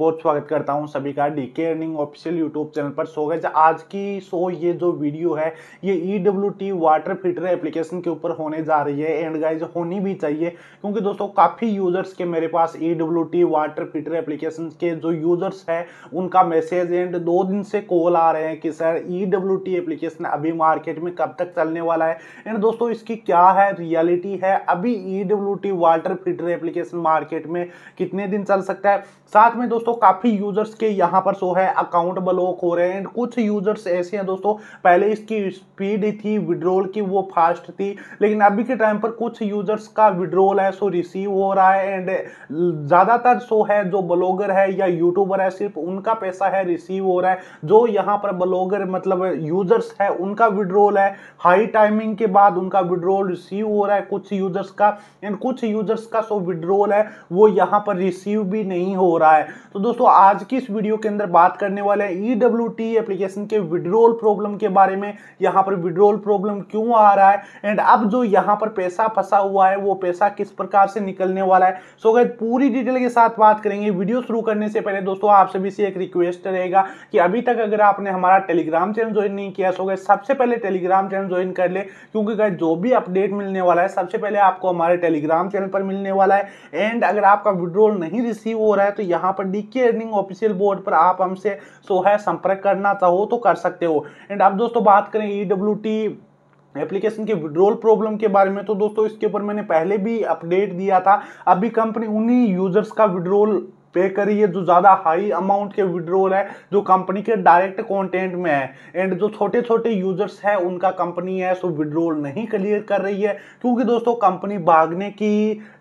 बहुत स्वागत करता हूं सभी का डी के अर्निंग ऑफिशियल यूट्यूब चैनल पर सो गए आज की सो ये जो वीडियो है ये E W T water filter application के ऊपर होने जा रही है एंड गाइज होनी भी चाहिए क्योंकि दोस्तों काफ़ी यूजर्स के मेरे पास E W T water filter application के जो यूजर्स हैं उनका मैसेज एंड दो दिन से कॉल आ रहे हैं कि sir E W T application अभी मार्केट में कब तक चलने वाला है एंड दोस्तों इसकी क्या है रियलिटी है अभी E W T water filter application market में कितने दिन चल सकता है साथ में दोस्तों दोस्तों काफी यूजर्स के यहाँ पर सो है अकाउंट ब्लॉक हो रहे हैं कुछ यूजर्स ऐसे हैं दोस्तों पहले इसकी स्पीड थी विड्रोल की वो फास्ट थी लेकिन अभी के टाइम पर कुछ यूजर्स का विड्रोल है सो रिसीव हो रहा है एंड ज्यादातर सो है जो ब्लॉगर है या यूट्यूबर है सिर्फ उनका पैसा है रिसीव हो रहा है जो यहाँ पर ब्लॉगर मतलब यूजर्स है उनका विड्रोल है हाई टाइमिंग के बाद उनका विड्रोल रिसीव हो रहा है कुछ यूजर्स का एंड कुछ यूजर्स का सो विड्रोल है वो यहाँ पर रिसीव भी नहीं हो रहा है तो दोस्तों आज की इस वीडियो के अंदर बात करने वाले हैं ई डब्ल्यू टी एप्लीकेशन के विड्रोल प्रॉब्लम के बारे में यहाँ पर विड्रोल प्रॉब्लम क्यों आ रहा है एंड अब जो यहाँ पर पैसा फंसा हुआ है वो पैसा किस प्रकार से निकलने वाला है सो so, गए पूरी डिटेल के साथ बात करेंगे वीडियो शुरू करने से पहले दोस्तों आप सभी से एक रिक्वेस्ट रहेगा कि अभी तक अगर आपने हमारा टेलीग्राम चैनल ज्वाइन नहीं किया सो गए सबसे पहले टेलीग्राम चैनल ज्वाइन कर ले क्योंकि गए जो भी अपडेट मिलने वाला है सबसे पहले आपको हमारे टेलीग्राम चैनल पर मिलने वाला है एंड अगर आपका विड्रोल नहीं रिसीव हो रहा है तो यहाँ पर डी के अर्निंग ऑफिशियल बोर्ड पर आप हमसे सो है संपर्क करना चाहो तो कर सकते हो एंड आप दोस्तों बात करें ई डब्ल्यू टी एप्लीकेशन के विड्रोल प्रॉब्लम के बारे में तो दोस्तों इसके ऊपर मैंने पहले भी अपडेट दिया था अभी कंपनी उन्हीं यूजर्स का विड्रोल पे करी है जो ज़्यादा हाई अमाउंट के विड्रोल है जो कंपनी के डायरेक्ट कॉन्टेंट में है एंड जो छोटे छोटे यूजर्स हैं उनका कंपनी है सो विड्रोल नहीं क्लियर कर रही है क्योंकि दोस्तों कंपनी भागने की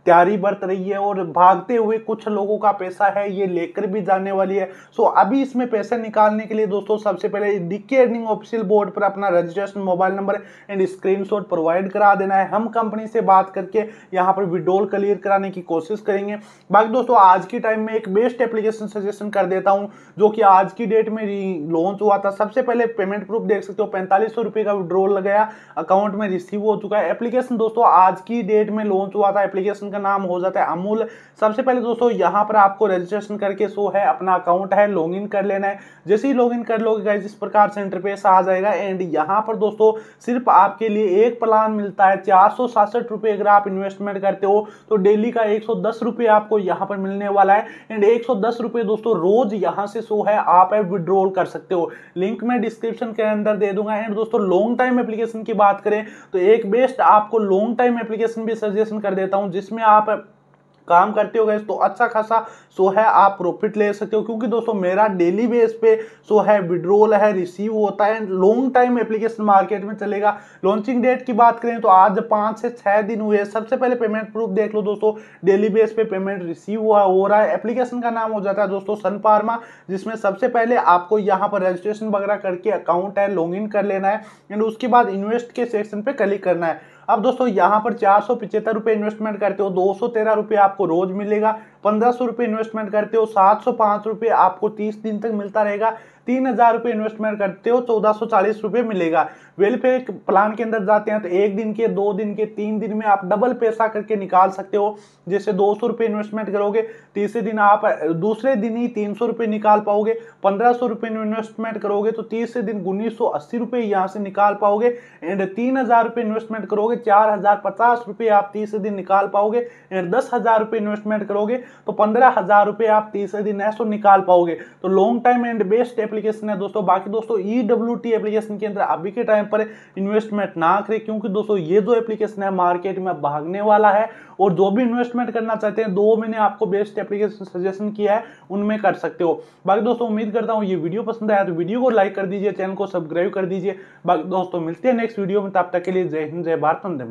तैयारी बरत रही है और भागते हुए कुछ लोगों का पैसा है ये लेकर भी जाने वाली है सो अभी इसमें पैसे निकालने के लिए दोस्तों सबसे पहले डीके अर्निंग ऑफिशियल बोर्ड पर अपना registration mobile number and screenshot provide करा देना है हम कंपनी से बात करके यहाँ पर विड्रोल क्लियर कराने की कोशिश करेंगे बाकी दोस्तों आज के टाइम में एक बेस्ट एप्लीकेशन सजेशन कर देता हूँ जो कि आज की डेट में लॉन्च हुआ था सबसे पहले पेमेंट प्रूफ देख सकते हो पैंतालीस सौ का विड्रॉल लगाया अकाउंट में रिसीव हो चुका है एप्लीकेशन दोस्तों आज की डेट में लॉन्च हुआ था एप्लीकेशन का नाम हो जाता है अमूल सबसे पहले दोस्तों यहाँ पर आपको रजिस्ट्रेशन करके शो है अपना अकाउंट है लॉग कर लेना है जैसे ही लॉग कर लोगे गाइज इस प्रकार से इंटरपेस आ जाएगा एंड यहाँ पर दोस्तों सिर्फ आपके लिए एक प्लान मिलता है चार अगर आप इन्वेस्टमेंट करते हो तो डेली का एक आपको यहाँ पर मिलने वाला है एंड एक रुपए दोस्तों रोज यहां से शो है आप विड्रॉल कर सकते हो लिंक मैं डिस्क्रिप्शन के अंदर दे दूंगा एंड दोस्तों लॉन्ग टाइम एप्लीकेशन की बात करें तो एक बेस्ट आपको लॉन्ग टाइम एप्लीकेशन भी सजेशन कर देता हूं जिसमें आप काम करते हो गए तो अच्छा खासा सो है आप प्रॉफिट ले सकते हो क्योंकि दोस्तों मेरा डेली बेस पे सो है विड्रोल है रिसीव होता है लॉन्ग टाइम एप्लीकेशन मार्केट में चलेगा लॉन्चिंग डेट की बात करें तो आज पाँच से छः दिन हुए सबसे पहले पेमेंट प्रूफ देख लो दोस्तों डेली बेस पे पेमेंट रिसीव हुआ हो रहा है एप्लीकेशन का नाम हो जाता है दोस्तों सन फार्मा जिसमें सबसे पहले आपको यहाँ पर रजिस्ट्रेशन वगैरह करके अकाउंट है लॉग कर लेना है एंड उसके बाद इन्वेस्ट के सेक्शन पे क्लिक करना है अब दोस्तों यहाँ पर चार सौ पिछहत्तर रुपये इन्वेस्टमेंट करते हो दो सौ तेरह रुपये आपको रोज मिलेगा पंद्रह सौ रुपये इन्वेस्टमेंट करते हो सात सौ पांच रुपए आपको तीस दिन तक मिलता रहेगा तीन हजार रुपये इन्वेस्टमेंट करते हो चौदह सौ चालीस रुपये मिलेगा वेलफेयर प्लान के अंदर जाते हैं तो एक दिन के दो दिन के तीन दिन में आप डबल पैसा करके निकाल सकते हो जैसे दो सौ रुपये इन्वेस्टमेंट करोगे तीसरे दिन आप दूसरे दिन ही तीन सौ रुपये निकाल पाओगे पंद्रह सौ रुपये इन्वेस्टमेंट करोगे तो तीसरे दिन उन्नीस सौ अस्सी रुपये यहाँ से निकाल पाओगे एंड तीन हजार रुपये इन्वेस्टमेंट करोगे चार हजार पचास रुपये आप तीसरे दिन निकाल पाओगे एंड दस हजार रुपये इन्वेस्टमेंट करोगे तो पंद्रह हजार रुपये आप तीसरे दिन ऐसा निकाल पाओगे तो long time and best application है दोस्तों बाकी दोस्तों ई e एप्लीकेशन के अंदर अभी के टाइम पर इन्वेस्टमेंट ना करें क्योंकि दोस्तों ये जो एप्लीकेशन है मार्केट में भागने वाला है और जो भी इन्वेस्टमेंट करना चाहते हैं दो मैंने आपको बेस्ट एप्लीकेशन सजेशन किया है उनमें कर सकते हो बाकी दोस्तों उम्मीद करता हूँ ये वीडियो पसंद आया तो वीडियो को लाइक कर दीजिए चैनल को सब्सक्राइब कर दीजिए बाकी दोस्तों मिलते हैं नेक्स्ट वीडियो में तब तक के लिए जय हिंद जय भारत वंदे